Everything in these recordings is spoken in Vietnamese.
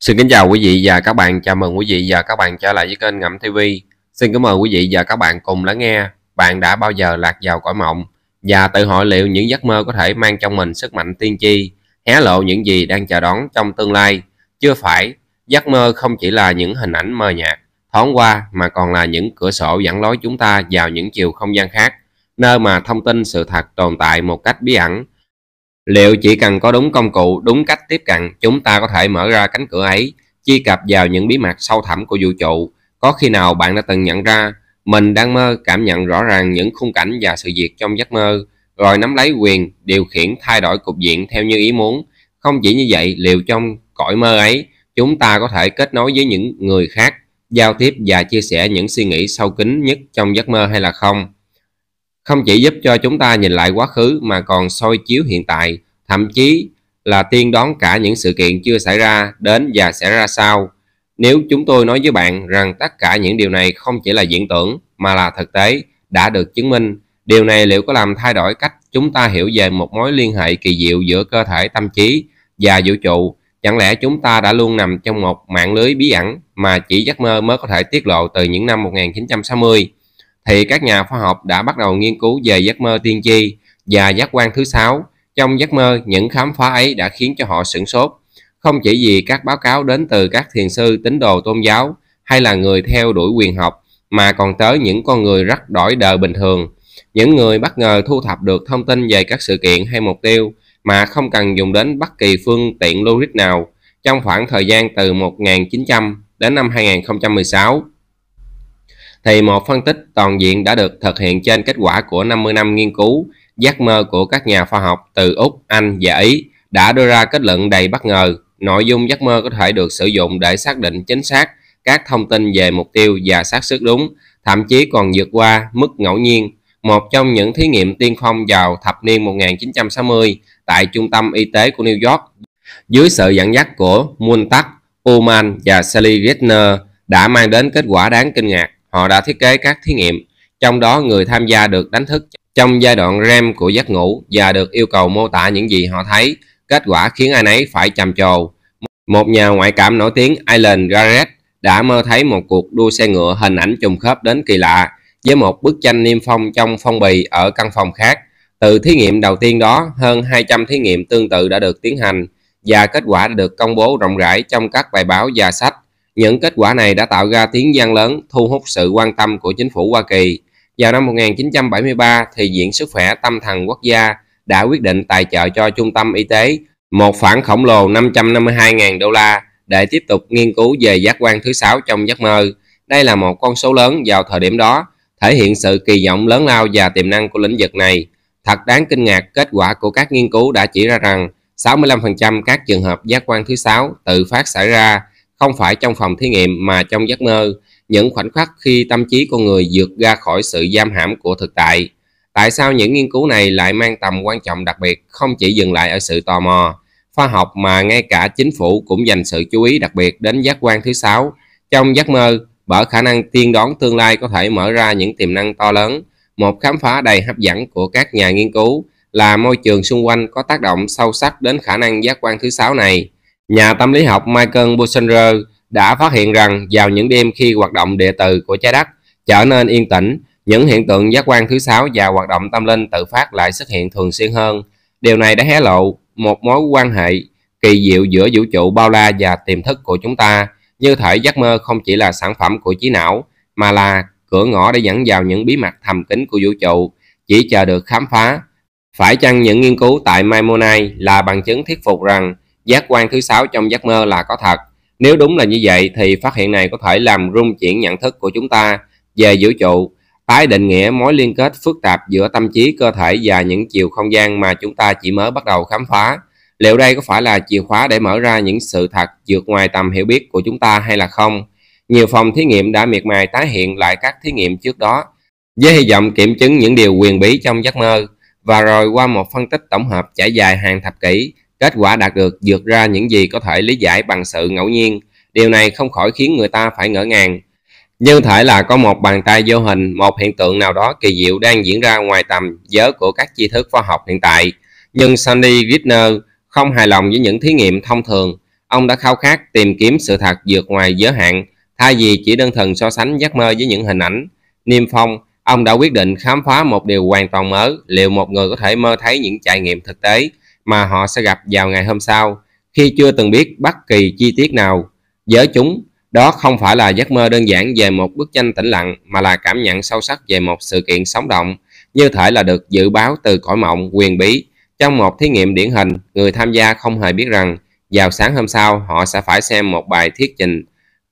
Xin kính chào quý vị và các bạn, chào mừng quý vị và các bạn trở lại với kênh Ngậm TV. Xin kính mời quý vị và các bạn cùng lắng nghe bạn đã bao giờ lạc vào cõi mộng và tự hỏi liệu những giấc mơ có thể mang trong mình sức mạnh tiên tri, hé lộ những gì đang chờ đón trong tương lai. Chưa phải, giấc mơ không chỉ là những hình ảnh mờ nhạt, thoáng qua mà còn là những cửa sổ dẫn lối chúng ta vào những chiều không gian khác, nơi mà thông tin sự thật tồn tại một cách bí ẩn, Liệu chỉ cần có đúng công cụ, đúng cách tiếp cận, chúng ta có thể mở ra cánh cửa ấy, chi cập vào những bí mật sâu thẳm của vũ trụ. Có khi nào bạn đã từng nhận ra mình đang mơ cảm nhận rõ ràng những khung cảnh và sự việc trong giấc mơ, rồi nắm lấy quyền điều khiển thay đổi cục diện theo như ý muốn. Không chỉ như vậy, liệu trong cõi mơ ấy, chúng ta có thể kết nối với những người khác, giao tiếp và chia sẻ những suy nghĩ sâu kín nhất trong giấc mơ hay là không? không chỉ giúp cho chúng ta nhìn lại quá khứ mà còn soi chiếu hiện tại, thậm chí là tiên đoán cả những sự kiện chưa xảy ra đến và sẽ ra sao. Nếu chúng tôi nói với bạn rằng tất cả những điều này không chỉ là diễn tưởng mà là thực tế đã được chứng minh, điều này liệu có làm thay đổi cách chúng ta hiểu về một mối liên hệ kỳ diệu giữa cơ thể tâm trí và vũ trụ? Chẳng lẽ chúng ta đã luôn nằm trong một mạng lưới bí ẩn mà chỉ giấc mơ mới có thể tiết lộ từ những năm 1960? thì các nhà khoa học đã bắt đầu nghiên cứu về giấc mơ tiên tri và giác quan thứ sáu. Trong giấc mơ, những khám phá ấy đã khiến cho họ sửng sốt, không chỉ vì các báo cáo đến từ các thiền sư tín đồ tôn giáo hay là người theo đuổi quyền học mà còn tới những con người rất đổi đời bình thường. Những người bất ngờ thu thập được thông tin về các sự kiện hay mục tiêu mà không cần dùng đến bất kỳ phương tiện logic nào trong khoảng thời gian từ 1900 đến năm 2016 thì một phân tích toàn diện đã được thực hiện trên kết quả của 50 năm nghiên cứu giấc mơ của các nhà khoa học từ Úc, Anh và Ý đã đưa ra kết luận đầy bất ngờ. Nội dung giấc mơ có thể được sử dụng để xác định chính xác các thông tin về mục tiêu và xác suất đúng, thậm chí còn vượt qua mức ngẫu nhiên. Một trong những thí nghiệm tiên phong vào thập niên 1960 tại Trung tâm Y tế của New York, dưới sự dẫn dắt của Muntach, Uman và Sally Gardner đã mang đến kết quả đáng kinh ngạc họ đã thiết kế các thí nghiệm, trong đó người tham gia được đánh thức trong giai đoạn REM của giấc ngủ và được yêu cầu mô tả những gì họ thấy. Kết quả khiến ai nấy phải trầm trồ. Một nhà ngoại cảm nổi tiếng Alan Garrett đã mơ thấy một cuộc đua xe ngựa hình ảnh trùng khớp đến kỳ lạ với một bức tranh niêm phong trong phong bì ở căn phòng khác. Từ thí nghiệm đầu tiên đó, hơn 200 thí nghiệm tương tự đã được tiến hành và kết quả được công bố rộng rãi trong các bài báo và sách. Những kết quả này đã tạo ra tiếng vang lớn, thu hút sự quan tâm của chính phủ Hoa Kỳ. Vào năm 1973 thì Viện Sức khỏe Tâm thần Quốc gia đã quyết định tài trợ cho Trung tâm Y tế một khoản khổng lồ 552.000 đô la để tiếp tục nghiên cứu về giác quan thứ sáu trong giấc mơ. Đây là một con số lớn vào thời điểm đó, thể hiện sự kỳ vọng lớn lao và tiềm năng của lĩnh vực này. Thật đáng kinh ngạc, kết quả của các nghiên cứu đã chỉ ra rằng 65% các trường hợp giác quan thứ sáu tự phát xảy ra không phải trong phòng thí nghiệm mà trong giấc mơ, những khoảnh khắc khi tâm trí con người vượt ra khỏi sự giam hãm của thực tại. Tại sao những nghiên cứu này lại mang tầm quan trọng đặc biệt không chỉ dừng lại ở sự tò mò, khoa học mà ngay cả chính phủ cũng dành sự chú ý đặc biệt đến giác quan thứ sáu trong giấc mơ bởi khả năng tiên đoán tương lai có thể mở ra những tiềm năng to lớn. Một khám phá đầy hấp dẫn của các nhà nghiên cứu là môi trường xung quanh có tác động sâu sắc đến khả năng giác quan thứ sáu này. Nhà tâm lý học Michael Businger đã phát hiện rằng vào những đêm khi hoạt động địa từ của trái đất trở nên yên tĩnh, những hiện tượng giác quan thứ sáu và hoạt động tâm linh tự phát lại xuất hiện thường xuyên hơn. Điều này đã hé lộ một mối quan hệ kỳ diệu giữa vũ trụ bao la và tiềm thức của chúng ta. Như thể giấc mơ không chỉ là sản phẩm của trí não, mà là cửa ngõ để dẫn vào những bí mật thầm kín của vũ trụ, chỉ chờ được khám phá. Phải chăng những nghiên cứu tại Maimonai là bằng chứng thuyết phục rằng giác quan thứ sáu trong giấc mơ là có thật nếu đúng là như vậy thì phát hiện này có thể làm rung chuyển nhận thức của chúng ta về vũ trụ tái định nghĩa mối liên kết phức tạp giữa tâm trí cơ thể và những chiều không gian mà chúng ta chỉ mới bắt đầu khám phá liệu đây có phải là chìa khóa để mở ra những sự thật vượt ngoài tầm hiểu biết của chúng ta hay là không nhiều phòng thí nghiệm đã miệt mài tái hiện lại các thí nghiệm trước đó với hy vọng kiểm chứng những điều quyền bí trong giấc mơ và rồi qua một phân tích tổng hợp trải dài hàng thập kỷ Kết quả đạt được vượt ra những gì có thể lý giải bằng sự ngẫu nhiên. Điều này không khỏi khiến người ta phải ngỡ ngàng. Như thể là có một bàn tay vô hình, một hiện tượng nào đó kỳ diệu đang diễn ra ngoài tầm giới của các tri thức khoa học hiện tại. Nhưng Sandy Gardner không hài lòng với những thí nghiệm thông thường. Ông đã khao khát tìm kiếm sự thật vượt ngoài giới hạn, thay vì chỉ đơn thuần so sánh giấc mơ với những hình ảnh. Niêm phong, ông đã quyết định khám phá một điều hoàn toàn mới, liệu một người có thể mơ thấy những trải nghiệm thực tế mà họ sẽ gặp vào ngày hôm sau khi chưa từng biết bất kỳ chi tiết nào. Với chúng, đó không phải là giấc mơ đơn giản về một bức tranh tĩnh lặng mà là cảm nhận sâu sắc về một sự kiện sống động, như thể là được dự báo từ cõi mộng quyền bí. Trong một thí nghiệm điển hình, người tham gia không hề biết rằng vào sáng hôm sau họ sẽ phải xem một bài thuyết trình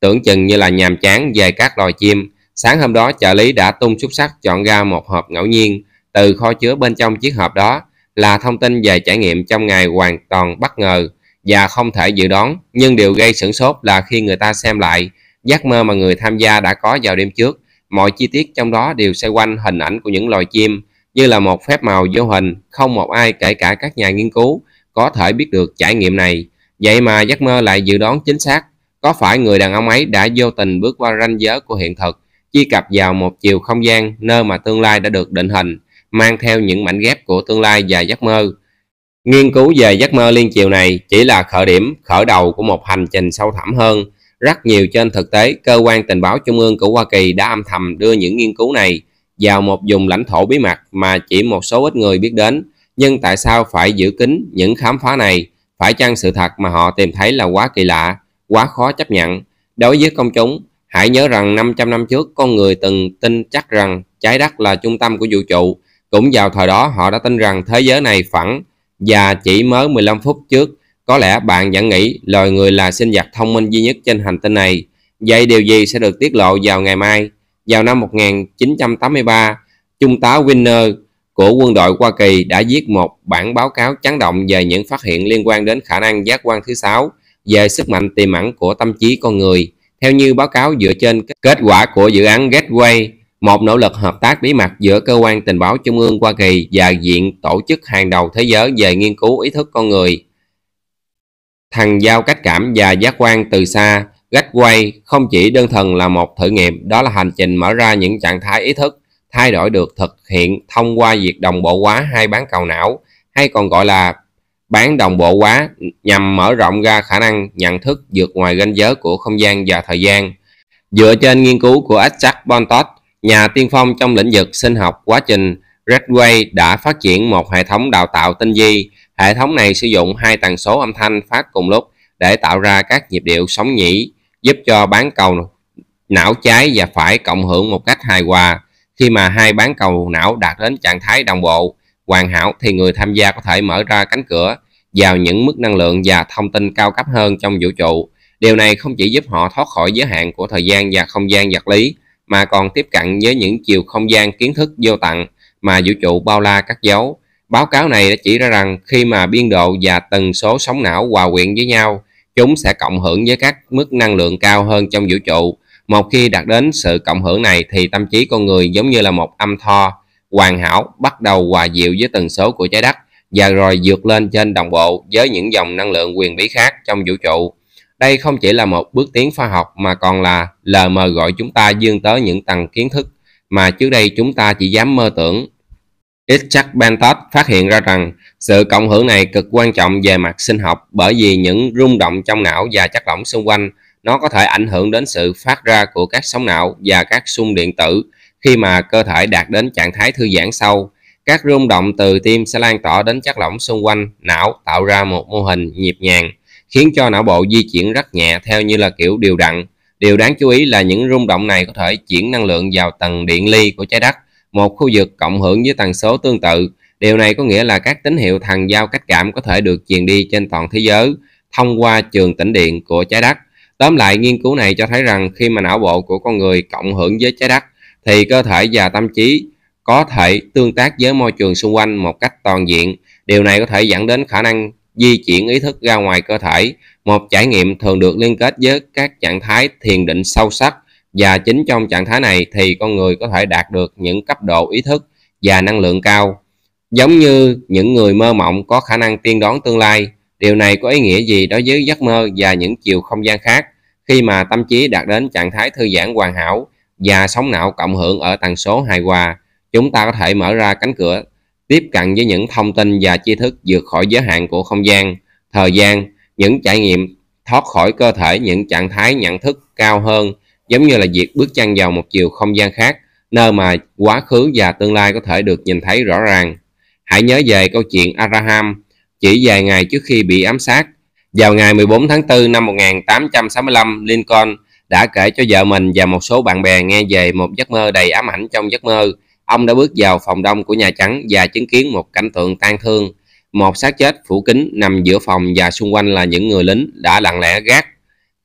tưởng chừng như là nhàm chán về các loài chim. Sáng hôm đó trợ lý đã tung xúc sắc chọn ra một hộp ngẫu nhiên từ kho chứa bên trong chiếc hộp đó là thông tin về trải nghiệm trong ngày hoàn toàn bất ngờ và không thể dự đoán. Nhưng điều gây sửng sốt là khi người ta xem lại, giấc mơ mà người tham gia đã có vào đêm trước, mọi chi tiết trong đó đều xoay quanh hình ảnh của những loài chim như là một phép màu vô hình, không một ai kể cả các nhà nghiên cứu có thể biết được trải nghiệm này. Vậy mà giấc mơ lại dự đoán chính xác, có phải người đàn ông ấy đã vô tình bước qua ranh giới của hiện thực, chi cập vào một chiều không gian nơi mà tương lai đã được định hình mang theo những mảnh ghép của tương lai và giấc mơ. Nghiên cứu về giấc mơ liên chiều này chỉ là khởi điểm, khởi đầu của một hành trình sâu thẳm hơn. Rất nhiều trên thực tế, cơ quan tình báo trung ương của Hoa Kỳ đã âm thầm đưa những nghiên cứu này vào một vùng lãnh thổ bí mật mà chỉ một số ít người biết đến. Nhưng tại sao phải giữ kín những khám phá này? Phải chăng sự thật mà họ tìm thấy là quá kỳ lạ, quá khó chấp nhận? Đối với công chúng, hãy nhớ rằng 500 năm trước con người từng tin chắc rằng trái đất là trung tâm của vũ trụ cũng vào thời đó họ đã tin rằng thế giới này phẳng và chỉ mới 15 phút trước có lẽ bạn vẫn nghĩ loài người là sinh vật thông minh duy nhất trên hành tinh này. Vậy điều gì sẽ được tiết lộ vào ngày mai? Vào năm 1983, Trung tá Winner của quân đội Hoa Kỳ đã viết một bản báo cáo chấn động về những phát hiện liên quan đến khả năng giác quan thứ sáu về sức mạnh tiềm ẩn của tâm trí con người. Theo như báo cáo dựa trên kết quả của dự án Gateway một nỗ lực hợp tác bí mật giữa cơ quan tình báo trung ương Hoa Kỳ và Viện Tổ chức hàng đầu thế giới về nghiên cứu ý thức con người. Thằng giao cách cảm và giác quan từ xa, quay không chỉ đơn thuần là một thử nghiệm, đó là hành trình mở ra những trạng thái ý thức, thay đổi được thực hiện thông qua việc đồng bộ hóa hai bán cầu não, hay còn gọi là bán đồng bộ hóa nhằm mở rộng ra khả năng nhận thức vượt ngoài ranh giới của không gian và thời gian. Dựa trên nghiên cứu của Isaac Bontot Nhà tiên phong trong lĩnh vực sinh học quá trình, Redway đã phát triển một hệ thống đào tạo tinh vi. Hệ thống này sử dụng hai tần số âm thanh phát cùng lúc để tạo ra các nhịp điệu sóng nhĩ, giúp cho bán cầu não trái và phải cộng hưởng một cách hài hòa. Khi mà hai bán cầu não đạt đến trạng thái đồng bộ, hoàn hảo thì người tham gia có thể mở ra cánh cửa vào những mức năng lượng và thông tin cao cấp hơn trong vũ trụ. Điều này không chỉ giúp họ thoát khỏi giới hạn của thời gian và không gian vật lý, mà còn tiếp cận với những chiều không gian kiến thức vô tận mà vũ trụ bao la cắt dấu. Báo cáo này đã chỉ ra rằng khi mà biên độ và tần số sóng não hòa quyện với nhau, chúng sẽ cộng hưởng với các mức năng lượng cao hơn trong vũ trụ. Một khi đạt đến sự cộng hưởng này thì tâm trí con người giống như là một âm tho hoàn hảo bắt đầu hòa dịu với tần số của trái đất và rồi vượt lên trên đồng bộ với những dòng năng lượng quyền bí khác trong vũ trụ. Đây không chỉ là một bước tiến khoa học mà còn là lờ mờ gọi chúng ta dương tới những tầng kiến thức mà trước đây chúng ta chỉ dám mơ tưởng. Isaac Bentos phát hiện ra rằng sự cộng hưởng này cực quan trọng về mặt sinh học bởi vì những rung động trong não và chất lỏng xung quanh nó có thể ảnh hưởng đến sự phát ra của các sóng não và các xung điện tử khi mà cơ thể đạt đến trạng thái thư giãn sâu. Các rung động từ tim sẽ lan tỏa đến chất lỏng xung quanh não tạo ra một mô hình nhịp nhàng khiến cho não bộ di chuyển rất nhẹ theo như là kiểu điều đặn. Điều đáng chú ý là những rung động này có thể chuyển năng lượng vào tầng điện ly của trái đất, một khu vực cộng hưởng với tần số tương tự. Điều này có nghĩa là các tín hiệu thần giao cách cảm có thể được truyền đi trên toàn thế giới thông qua trường tĩnh điện của trái đất. Tóm lại, nghiên cứu này cho thấy rằng khi mà não bộ của con người cộng hưởng với trái đất thì cơ thể và tâm trí có thể tương tác với môi trường xung quanh một cách toàn diện. Điều này có thể dẫn đến khả năng di chuyển ý thức ra ngoài cơ thể. Một trải nghiệm thường được liên kết với các trạng thái thiền định sâu sắc và chính trong trạng thái này thì con người có thể đạt được những cấp độ ý thức và năng lượng cao. Giống như những người mơ mộng có khả năng tiên đoán tương lai, điều này có ý nghĩa gì đối với giấc mơ và những chiều không gian khác khi mà tâm trí đạt đến trạng thái thư giãn hoàn hảo và sóng não cộng hưởng ở tần số hài hòa, chúng ta có thể mở ra cánh cửa tiếp cận với những thông tin và tri thức vượt khỏi giới hạn của không gian thời gian những trải nghiệm thoát khỏi cơ thể những trạng thái nhận thức cao hơn giống như là việc bước chân vào một chiều không gian khác nơi mà quá khứ và tương lai có thể được nhìn thấy rõ ràng hãy nhớ về câu chuyện Abraham chỉ vài ngày trước khi bị ám sát vào ngày 14 tháng 4 năm 1865 Lincoln đã kể cho vợ mình và một số bạn bè nghe về một giấc mơ đầy ám ảnh trong giấc mơ Ông đã bước vào phòng đông của Nhà Trắng và chứng kiến một cảnh tượng tan thương. Một xác chết phủ kính nằm giữa phòng và xung quanh là những người lính đã lặng lẽ gác.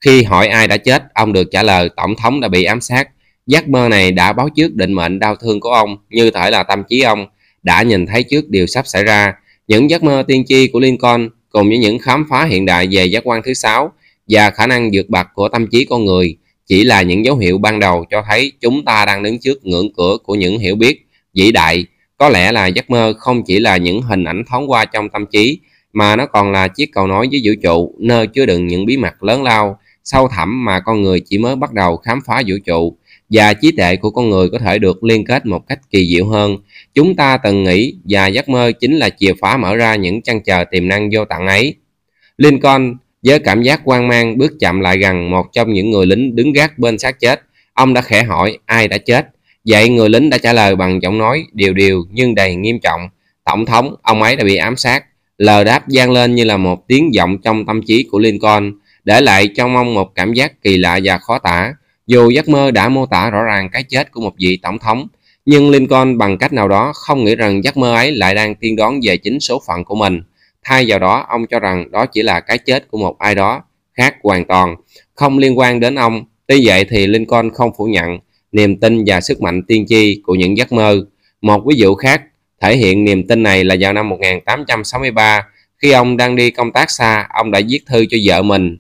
Khi hỏi ai đã chết, ông được trả lời Tổng thống đã bị ám sát. Giấc mơ này đã báo trước định mệnh đau thương của ông, như thể là tâm trí ông đã nhìn thấy trước điều sắp xảy ra. Những giấc mơ tiên tri của Lincoln cùng với những khám phá hiện đại về giác quan thứ sáu và khả năng vượt bậc của tâm trí con người chỉ là những dấu hiệu ban đầu cho thấy chúng ta đang đứng trước ngưỡng cửa của những hiểu biết vĩ đại có lẽ là giấc mơ không chỉ là những hình ảnh thoáng qua trong tâm trí mà nó còn là chiếc cầu nối với vũ trụ nơi chứa đựng những bí mật lớn lao sâu thẳm mà con người chỉ mới bắt đầu khám phá vũ trụ và trí tuệ của con người có thể được liên kết một cách kỳ diệu hơn chúng ta từng nghĩ và giấc mơ chính là chìa khóa mở ra những chăn chờ tiềm năng vô tận ấy lincoln với cảm giác hoang mang bước chậm lại gần một trong những người lính đứng gác bên xác chết, ông đã khẽ hỏi ai đã chết. Vậy người lính đã trả lời bằng giọng nói điều điều nhưng đầy nghiêm trọng. Tổng thống, ông ấy đã bị ám sát. Lờ đáp gian lên như là một tiếng vọng trong tâm trí của Lincoln, để lại trong ông một cảm giác kỳ lạ và khó tả. Dù giấc mơ đã mô tả rõ ràng cái chết của một vị tổng thống, nhưng Lincoln bằng cách nào đó không nghĩ rằng giấc mơ ấy lại đang tiên đoán về chính số phận của mình. Thay vào đó, ông cho rằng đó chỉ là cái chết của một ai đó khác hoàn toàn, không liên quan đến ông. Tuy vậy thì Lincoln không phủ nhận niềm tin và sức mạnh tiên tri của những giấc mơ. Một ví dụ khác thể hiện niềm tin này là vào năm 1863, khi ông đang đi công tác xa, ông đã viết thư cho vợ mình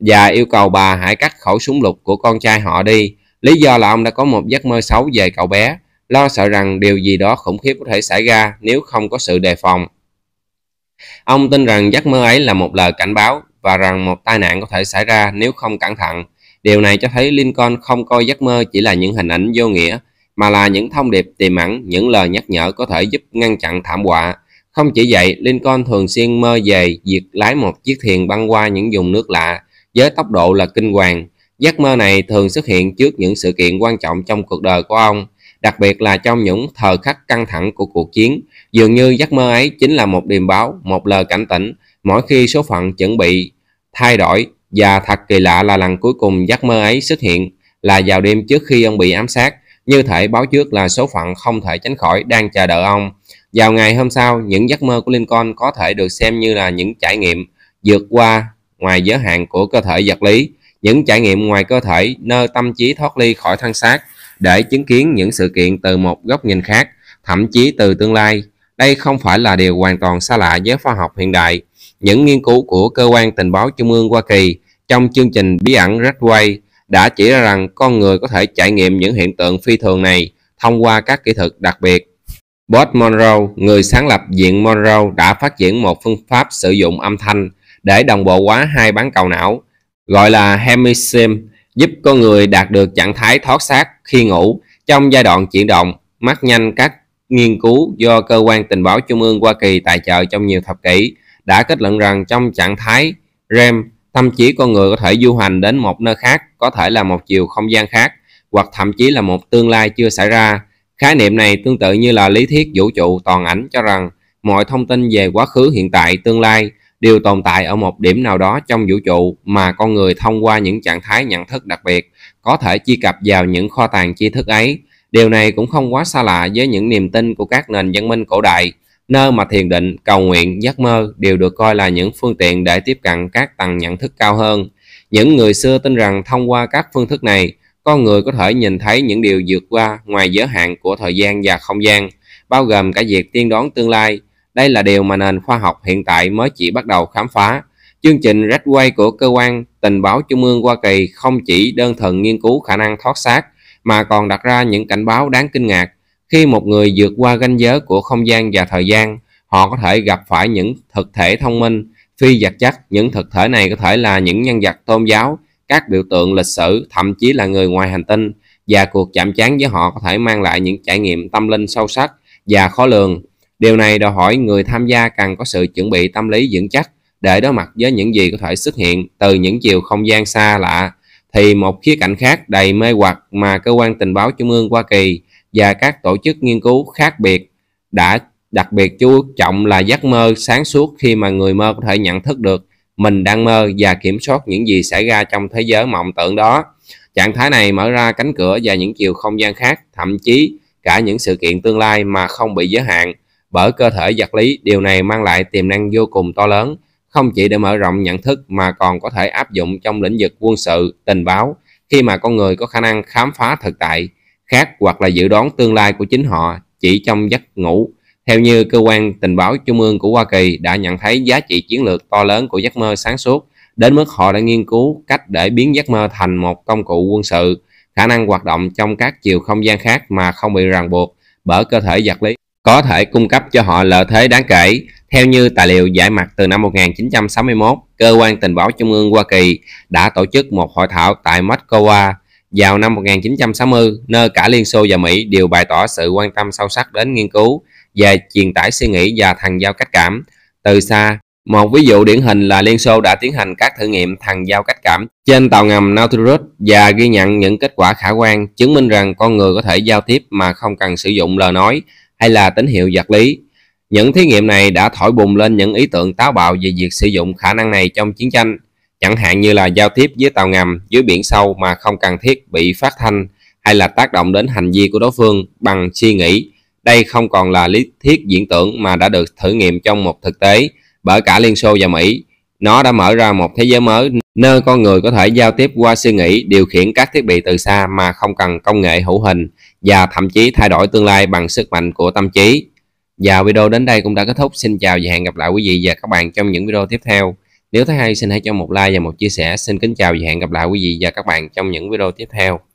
và yêu cầu bà hãy cắt khẩu súng lục của con trai họ đi. Lý do là ông đã có một giấc mơ xấu về cậu bé, lo sợ rằng điều gì đó khủng khiếp có thể xảy ra nếu không có sự đề phòng. Ông tin rằng giấc mơ ấy là một lời cảnh báo và rằng một tai nạn có thể xảy ra nếu không cẩn thận. Điều này cho thấy Lincoln không coi giấc mơ chỉ là những hình ảnh vô nghĩa, mà là những thông điệp tiềm ẩn, những lời nhắc nhở có thể giúp ngăn chặn thảm họa. Không chỉ vậy, Lincoln thường xuyên mơ về việc lái một chiếc thuyền băng qua những vùng nước lạ với tốc độ là kinh hoàng. Giấc mơ này thường xuất hiện trước những sự kiện quan trọng trong cuộc đời của ông, đặc biệt là trong những thời khắc căng thẳng của cuộc chiến Dường như giấc mơ ấy chính là một điềm báo, một lời cảnh tỉnh, mỗi khi số phận chuẩn bị thay đổi và thật kỳ lạ là lần cuối cùng giấc mơ ấy xuất hiện là vào đêm trước khi ông bị ám sát, như thể báo trước là số phận không thể tránh khỏi đang chờ đợi ông. Vào ngày hôm sau, những giấc mơ của Lincoln có thể được xem như là những trải nghiệm vượt qua ngoài giới hạn của cơ thể vật lý, những trải nghiệm ngoài cơ thể nơi tâm trí thoát ly khỏi thân xác để chứng kiến những sự kiện từ một góc nhìn khác, thậm chí từ tương lai. Đây không phải là điều hoàn toàn xa lạ với khoa học hiện đại. Những nghiên cứu của Cơ quan Tình báo Trung ương Hoa Kỳ trong chương trình Bí ẩn Redway đã chỉ ra rằng con người có thể trải nghiệm những hiện tượng phi thường này thông qua các kỹ thuật đặc biệt. Bob Monroe, người sáng lập Viện Monroe đã phát triển một phương pháp sử dụng âm thanh để đồng bộ hóa hai bán cầu não, gọi là hemisim, giúp con người đạt được trạng thái thoát xác khi ngủ trong giai đoạn chuyển động, mắt nhanh các nghiên cứu do cơ quan tình báo trung ương Hoa Kỳ tài trợ trong nhiều thập kỷ đã kết luận rằng trong trạng thái REM, thậm chí con người có thể du hành đến một nơi khác, có thể là một chiều không gian khác hoặc thậm chí là một tương lai chưa xảy ra. Khái niệm này tương tự như là lý thuyết vũ trụ toàn ảnh cho rằng mọi thông tin về quá khứ, hiện tại, tương lai đều tồn tại ở một điểm nào đó trong vũ trụ mà con người thông qua những trạng thái nhận thức đặc biệt có thể truy cập vào những kho tàng tri thức ấy Điều này cũng không quá xa lạ với những niềm tin của các nền văn minh cổ đại, nơi mà thiền định, cầu nguyện, giấc mơ đều được coi là những phương tiện để tiếp cận các tầng nhận thức cao hơn. Những người xưa tin rằng thông qua các phương thức này, con người có thể nhìn thấy những điều vượt qua ngoài giới hạn của thời gian và không gian, bao gồm cả việc tiên đoán tương lai. Đây là điều mà nền khoa học hiện tại mới chỉ bắt đầu khám phá. Chương trình Redway của cơ quan tình báo Trung ương Hoa Kỳ không chỉ đơn thuần nghiên cứu khả năng thoát xác mà còn đặt ra những cảnh báo đáng kinh ngạc. Khi một người vượt qua ranh giới của không gian và thời gian, họ có thể gặp phải những thực thể thông minh, phi vật chất. Những thực thể này có thể là những nhân vật tôn giáo, các biểu tượng lịch sử, thậm chí là người ngoài hành tinh và cuộc chạm trán với họ có thể mang lại những trải nghiệm tâm linh sâu sắc và khó lường. Điều này đòi hỏi người tham gia cần có sự chuẩn bị tâm lý vững chắc để đối mặt với những gì có thể xuất hiện từ những chiều không gian xa lạ thì một khía cạnh khác đầy mê hoặc mà cơ quan tình báo trung ương Hoa Kỳ và các tổ chức nghiên cứu khác biệt đã đặc biệt chú trọng là giấc mơ sáng suốt khi mà người mơ có thể nhận thức được mình đang mơ và kiểm soát những gì xảy ra trong thế giới mộng tưởng đó. Trạng thái này mở ra cánh cửa và những chiều không gian khác, thậm chí cả những sự kiện tương lai mà không bị giới hạn bởi cơ thể vật lý. Điều này mang lại tiềm năng vô cùng to lớn không chỉ để mở rộng nhận thức mà còn có thể áp dụng trong lĩnh vực quân sự, tình báo khi mà con người có khả năng khám phá thực tại khác hoặc là dự đoán tương lai của chính họ chỉ trong giấc ngủ. Theo như cơ quan tình báo trung ương của Hoa Kỳ đã nhận thấy giá trị chiến lược to lớn của giấc mơ sáng suốt đến mức họ đã nghiên cứu cách để biến giấc mơ thành một công cụ quân sự, khả năng hoạt động trong các chiều không gian khác mà không bị ràng buộc bởi cơ thể vật lý có thể cung cấp cho họ lợi thế đáng kể theo như tài liệu giải mặt từ năm 1961, cơ quan tình báo trung ương Hoa Kỳ đã tổ chức một hội thảo tại Moscow vào năm 1960, nơi cả Liên Xô và Mỹ đều bày tỏ sự quan tâm sâu sắc đến nghiên cứu về truyền tải suy nghĩ và thằng giao cách cảm từ xa. Một ví dụ điển hình là Liên Xô đã tiến hành các thử nghiệm thằng giao cách cảm trên tàu ngầm Nautilus và ghi nhận những kết quả khả quan chứng minh rằng con người có thể giao tiếp mà không cần sử dụng lời nói hay là tín hiệu vật lý. Những thí nghiệm này đã thổi bùng lên những ý tưởng táo bạo về việc sử dụng khả năng này trong chiến tranh, chẳng hạn như là giao tiếp với tàu ngầm dưới biển sâu mà không cần thiết bị phát thanh hay là tác động đến hành vi của đối phương bằng suy nghĩ. Đây không còn là lý thuyết diễn tưởng mà đã được thử nghiệm trong một thực tế bởi cả Liên Xô và Mỹ. Nó đã mở ra một thế giới mới nơi con người có thể giao tiếp qua suy nghĩ, điều khiển các thiết bị từ xa mà không cần công nghệ hữu hình và thậm chí thay đổi tương lai bằng sức mạnh của tâm trí. Và video đến đây cũng đã kết thúc. Xin chào và hẹn gặp lại quý vị và các bạn trong những video tiếp theo. Nếu thấy hay xin hãy cho một like và một chia sẻ. Xin kính chào và hẹn gặp lại quý vị và các bạn trong những video tiếp theo.